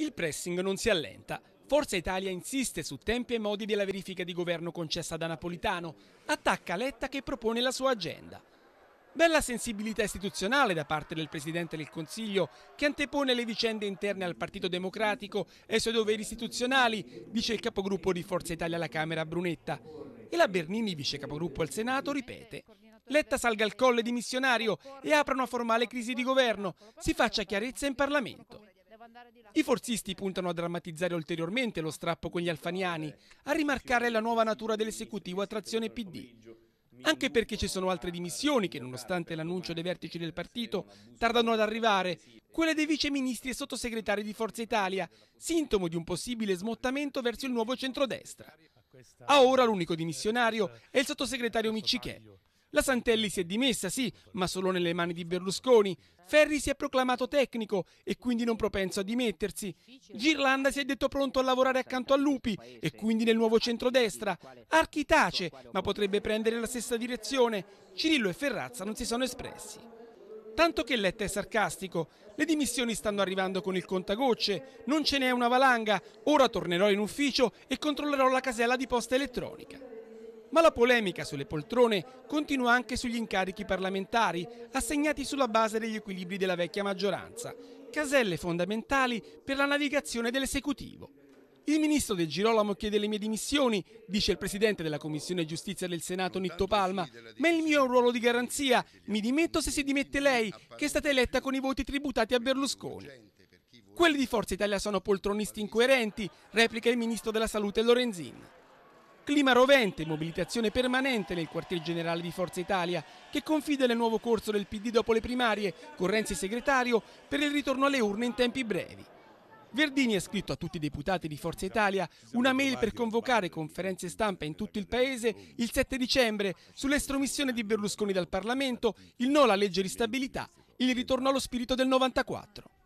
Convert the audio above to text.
Il pressing non si allenta. Forza Italia insiste su tempi e modi della verifica di governo concessa da Napolitano. Attacca Letta che propone la sua agenda. Bella sensibilità istituzionale da parte del Presidente del Consiglio che antepone le vicende interne al Partito Democratico e ai suoi doveri istituzionali, dice il capogruppo di Forza Italia alla Camera Brunetta. E la Bernini, vice capogruppo al Senato, ripete Letta salga al colle dimissionario e apra una formale crisi di governo, si faccia chiarezza in Parlamento. I forzisti puntano a drammatizzare ulteriormente lo strappo con gli alfaniani, a rimarcare la nuova natura dell'esecutivo a trazione PD. Anche perché ci sono altre dimissioni che, nonostante l'annuncio dei vertici del partito, tardano ad arrivare, quelle dei viceministri e sottosegretari di Forza Italia, sintomo di un possibile smottamento verso il nuovo centrodestra. A ora l'unico dimissionario è il sottosegretario Miccichè, la Santelli si è dimessa, sì, ma solo nelle mani di Berlusconi. Ferri si è proclamato tecnico e quindi non propenso a dimettersi. Girlanda si è detto pronto a lavorare accanto a Lupi e quindi nel nuovo centrodestra. Archi tace, ma potrebbe prendere la stessa direzione. Cirillo e Ferrazza non si sono espressi. Tanto che Letta è sarcastico. Le dimissioni stanno arrivando con il contagocce, non ce n'è una valanga. Ora tornerò in ufficio e controllerò la casella di posta elettronica. Ma la polemica sulle poltrone continua anche sugli incarichi parlamentari, assegnati sulla base degli equilibri della vecchia maggioranza, caselle fondamentali per la navigazione dell'esecutivo. Il ministro De Girolamo chiede le mie dimissioni, dice il presidente della Commissione Giustizia del Senato Nitto Palma, ma il mio è un ruolo di garanzia, mi dimetto se si dimette lei, che è stata eletta con i voti tributati a Berlusconi. Quelli di Forza Italia sono poltronisti incoerenti, replica il ministro della Salute Lorenzin. Clima rovente, mobilitazione permanente nel quartier generale di Forza Italia, che confida nel nuovo corso del PD dopo le primarie, Correnzi segretario, per il ritorno alle urne in tempi brevi. Verdini ha scritto a tutti i deputati di Forza Italia una mail per convocare conferenze stampa in tutto il paese il 7 dicembre sull'estromissione di Berlusconi dal Parlamento, il no alla legge di stabilità, il ritorno allo spirito del 94.